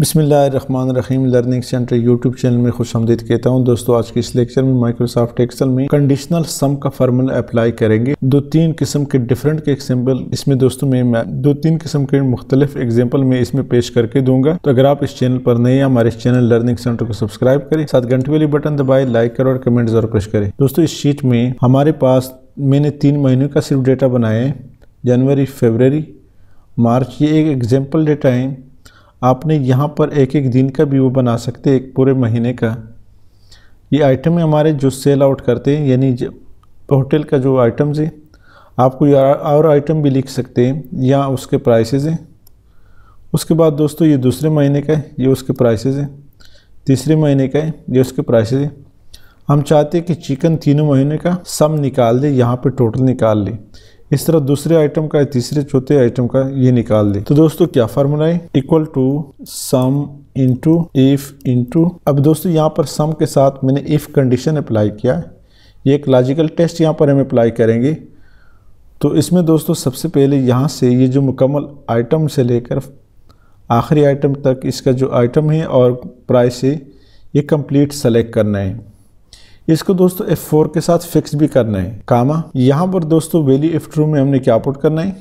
बिसमीम learning centre YouTube channel में खुश आमदीद कहता हूँ दोस्तों आज के इस लेक्चर में माइक्रोसॉफ्ट एक्सेल में कंडीशनल सम का फार्मूला अप्लाई करेंगे दो तीन किस्म के डिफरेंट के एग्जाम्पल इसमें दोस्तों में मैं दो तीन किस्म के मुख्तलिफ एग्जाम्पल में इसमें पेश करके दूंगा तो अगर आप इस चैनल पर नए हमारे चैनल लर्निंग सेंटर को सब्सक्राइब करें साथ घंटे वाली बटन दबाए लाइक करें और कमेंट जरूर पेश करें दोस्तों इस शीट में हमारे पास मैंने तीन महीनों का सिर्फ डेटा बनाया है जनवरी फेबररी मार्च ये एक एग्जाम्पल डेटा है आपने यहाँ पर एक एक दिन का भी वो बना सकते हैं एक पूरे महीने का ये आइटमें हमारे जो सेल आउट करते हैं यानी होटल का जो आइटम्स है आप कोई और आइटम भी लिख सकते हैं या उसके प्राइसेज हैं उसके बाद दोस्तों ये दूसरे महीने का है ये उसके प्राइसेज हैं तीसरे महीने का है ये उसके प्राइसेज हैं हम चाहते हैं कि चिकन तीनों महीने का सम निकाल दे यहाँ पे टोटल निकाल ले इस तरह दूसरे आइटम का तीसरे चौथे आइटम का ये निकाल दें तो दोस्तों क्या फार्मूला है equal to sum into if into अब दोस्तों यहाँ पर सम के साथ मैंने इफ़ कंडीशन अप्लाई किया है ये एक लॉजिकल टेस्ट यहाँ पर हम अप्लाई करेंगे तो इसमें दोस्तों सबसे पहले यहाँ से ये जो मुकम्मल आइटम से लेकर आखिरी आइटम तक इसका जो आइटम है और प्राइस है ये कंप्लीट सेलेक्ट करना है इसको दोस्तों एफ फोर के साथ फिक्स भी करना है कामा यहाँ पर दोस्तों वैल्यू एफ ट्रू में हमने क्या पुट करना है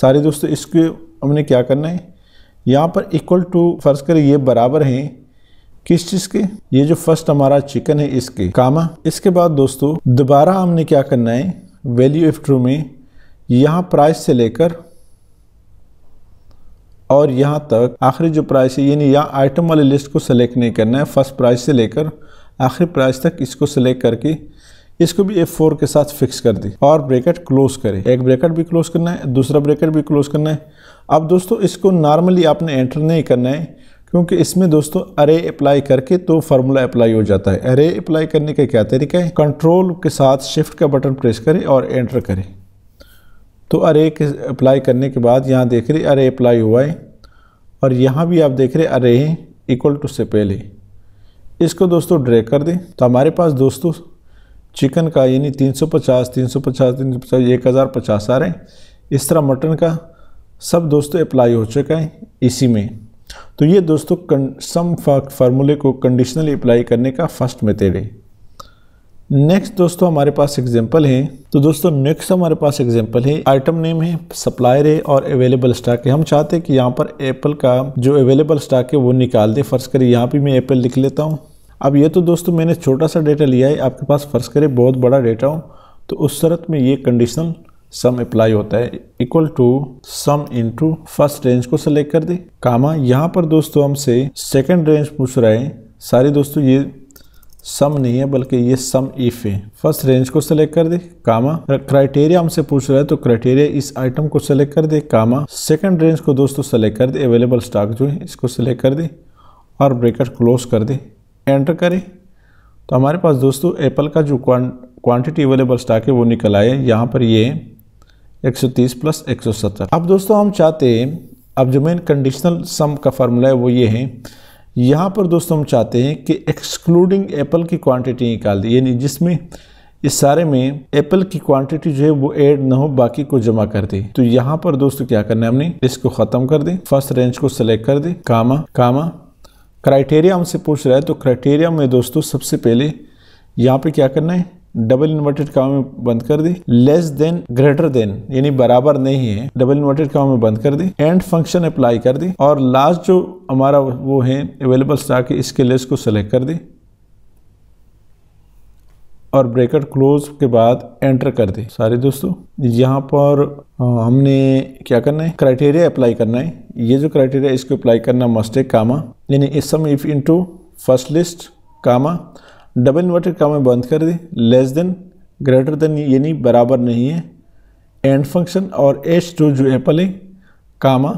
सारे दोस्तों इसके हमने क्या करना है यहाँ पर इक्वल टू फर्ज करें ये बराबर हैं किस चीज़ के ये जो फर्स्ट हमारा चिकन है इसके कामा इसके बाद दोस्तों दोबारा हमने क्या करना है वैल्यू एफ ट्रू में यहाँ प्राइस से लेकर और यहाँ तक आखिरी जो प्राइस है यानी यहाँ आइटम वाले लिस्ट को सेलेक्ट नहीं करना है फर्स्ट प्राइस से लेकर आखिरी प्राइस तक इसको सिलेक्ट करके इसको भी F4 के साथ फिक्स कर दी और ब्रैकेट क्लोज करें एक ब्रैकेट भी क्लोज करना है दूसरा ब्रैकेट भी क्लोज करना है अब दोस्तों इसको नॉर्मली आपने एंटर नहीं करना है क्योंकि इसमें दोस्तों अरे अप्लाई करके तो फार्मूला अप्लाई हो जाता है अरे अप्लाई करने का क्या तरीका है कंट्रोल के साथ शिफ्ट का बटन प्रेस करें और एंटर करें तो अरे के अप्लाई करने के बाद यहाँ देख रहे अरे अप्लाई हुआ है और यहाँ भी आप देख रहे अरे इक्वल टू से पहले इसको दोस्तों ड्रैग कर दें तो हमारे पास दोस्तों चिकन का यानी 350, 350, 350, 1050 आ रहे हैं इस तरह मटन का सब दोस्तों अप्लाई हो चुका है इसी में तो ये दोस्तों सम फार्मूले को कंडीशनली अप्लाई करने का फर्स्ट मेथड है नेक्स्ट दोस्तों हमारे पास एग्जाम्पल है तो दोस्तों नेक्स्ट हमारे पास एग्जाम्पल है आइटम नेम है सप्लायर है और अवेलेबल स्टॉक है हम चाहते हैं कि यहाँ पर एप्पल का जो अवेलेबल स्टॉक है वो निकाल दे फर्श करिए यहाँ पे मैं एप्पल लिख लेता हूँ अब ये तो दोस्तों मैंने छोटा सा डेटा लिया है आपके पास फर्श करे बहुत बड़ा डेटा हो तो उस शरत में ये कंडीशनल सम अप्लाई होता है equal to sum into first range को सेलेक्ट कर दे कामा यहाँ पर दोस्तों हमसे सेकंड रेंज पूछ रहा है सारे दोस्तों ये सम नहीं है बल्कि ये सम इफ है फर्स्ट रेंज को सेलेक्ट कर दे कामा क्राइटेरिया हमसे पूछ रहा है तो क्राइटेरिया इस आइटम को सेलेक्ट कर दे कामा सेकंड रेंज को दोस्तों सेलेक्ट कर दे अवेलेबल स्टॉक जो है इसको सेलेक्ट कर दे और ब्रेकर क्लोज कर दे एंटर करें तो हमारे पास दोस्तों एप्पल का जो क्वान्टिटी अवेलेबल स्टॉक है वो निकल आए यहाँ पर ये 130 प्लस 170 अब दोस्तों हम चाहते हैं अब जो मेन कंडीशनल सम का फार्मूला है वो ये है यहाँ पर दोस्तों हम चाहते हैं कि एक्सक्लूडिंग एप्पल की क्वांटिटी निकाल दी यानी जिसमें इस सारे में एप्पल की क्वांटिटी जो है वो ऐड ना हो बाकी को जमा कर दे तो यहाँ पर दोस्तों क्या करना है हमने इसको ख़त्म कर दें फर्स्ट रेंज को सिलेक्ट कर दे कामा कामा क्राइटेरिया हमसे पूछ रहा है तो क्राइटेरिया में दोस्तों सबसे पहले यहाँ पर क्या करना है डबल इन्वर्टेड काम में बंद कर दी लेस देन ग्रेटर देन यानी बराबर नहीं है डबल इन्वर्टेड काम में बंद कर दी एंड फंक्शन अप्लाई कर दी और लास्ट जो हमारा वो है अवेलेबल स्टॉक है इसके लेस को सेलेक्ट कर दी और ब्रेकर क्लोज के बाद एंटर कर दी सारे दोस्तों यहाँ पर हमने क्या करना है क्राइटेरिया अप्लाई करना है ये जो क्राइटेरिया इसको अप्लाई करना मस्ट है कामा यानी इस sum if into first list comma double inverted comma बंद कर दी लेस देन ग्रेटर देन यानी बराबर नहीं है एंड फंक्शन और एच टू जो एप्पल है कामा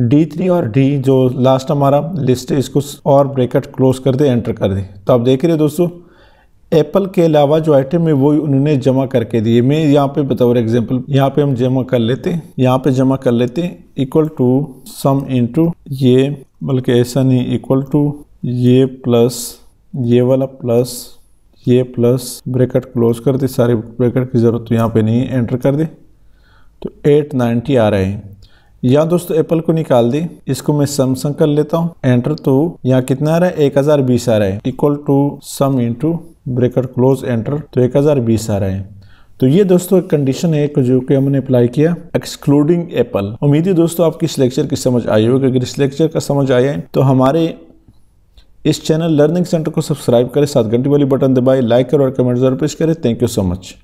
डी थ्री और डी जो लास्ट हमारा लिस्ट है इसको और ब्रेकेट क्लोज कर दे एंटर कर दे तो आप देख रहे हैं दोस्तों एप्पल के अलावा जो आइटम है वो उन्होंने जमा करके दिए मैं यहाँ पे बतौर एग्जांपल यहाँ पे हम जमा कर लेते हैं यहाँ पे जमा कर लेते हैं इक्वल टू सम इनटू ये बल्कि ऐसा नहीं इक्वल टू ये प्लस ये वाला प्लस ये प्लस ब्रैकेट क्लोज कर दी सारे ब्रैकेट की ज़रूरत तो यहाँ पे नहीं है एंटर कर दी तो 890 आ रहा है या दोस्तों एप्पल को निकाल दी इसको मैं सैमसंग कर लेता हूँ एंटर तो यहाँ कितना आ रहा है एक हजार बीस आ रहा है equal to sum into bracket close enter तो एक हजार बीस आ रहा है तो ये दोस्तों एक कंडीशन है जो कि हमने अप्लाई किया एक्सक्लूडिंग एप्पल उम्मीद है दोस्तों आपकी इस लेक्चर की समझ आई होगी अगर इस लेक्चर का समझ आया है तो हमारे इस चैनल लर्निंग सेंटर को सब्सक्राइब करें साथ घंटे वाली बटन दबाएं लाइक करें और कमेंट जरूर पेश करें थैंक यू सो मच